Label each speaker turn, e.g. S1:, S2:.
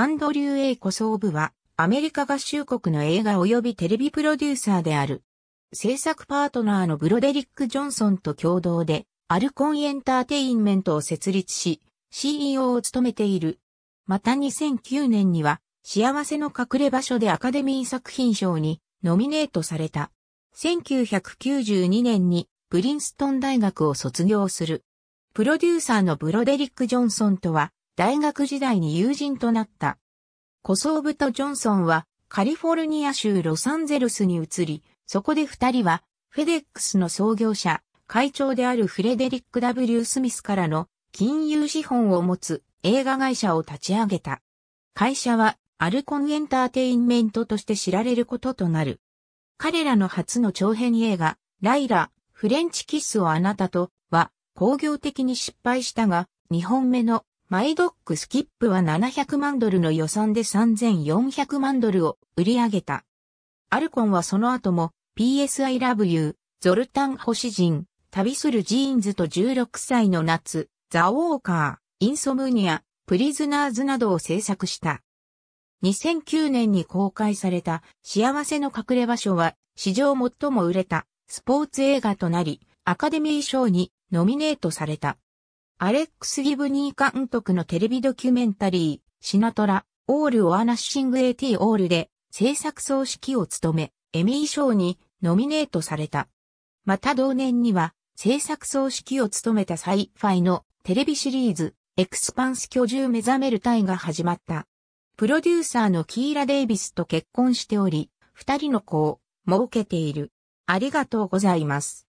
S1: アンドリュー・エイコ総部は、アメリカ合衆国の映画及びテレビプロデューサーである。制作パートナーのブロデリック・ジョンソンと共同で、アルコンエンターテインメントを設立し、CEO を務めている。また2009年には、幸せの隠れ場所でアカデミー作品賞にノミネートされた。1992年にプリンストン大学を卒業する。プロデューサーのブロデリック・ジョンソンとは大学時代に友人となった。コソーブとジョンソンはカリフォルニア州ロサンゼルスに移り、そこで二人はフェデックスの創業者、会長であるフレデリック・ W・ スミスからの金融資本を持つ映画会社を立ち上げた。会社はアルコンエンターテインメントとして知られることとなる。彼らの初の長編映画、ライラ、フレンチキスをあなたとは工業的に失敗したが、2本目のマイドックスキップは700万ドルの予算で3400万ドルを売り上げた。アルコンはその後も PS I Love You、ゾルタン星人、旅するジーンズと16歳の夏、ザ・ウォーカー、インソムニア、プリズナーズなどを制作した。2009年に公開された幸せの隠れ場所は史上最も売れたスポーツ映画となり、アカデミー賞にノミネートされた。アレックス・ギブニー監督のテレビドキュメンタリー、シナトラ、オール・オア・ナッシング・エティ・オールで制作総指揮を務め、エミー賞にノミネートされた。また同年には、制作総指揮を務めたサイファイのテレビシリーズ、エクスパンス居住目覚める隊が始まった。プロデューサーのキーラ・デイビスと結婚しており、二人の子を設けている。ありがとうございます。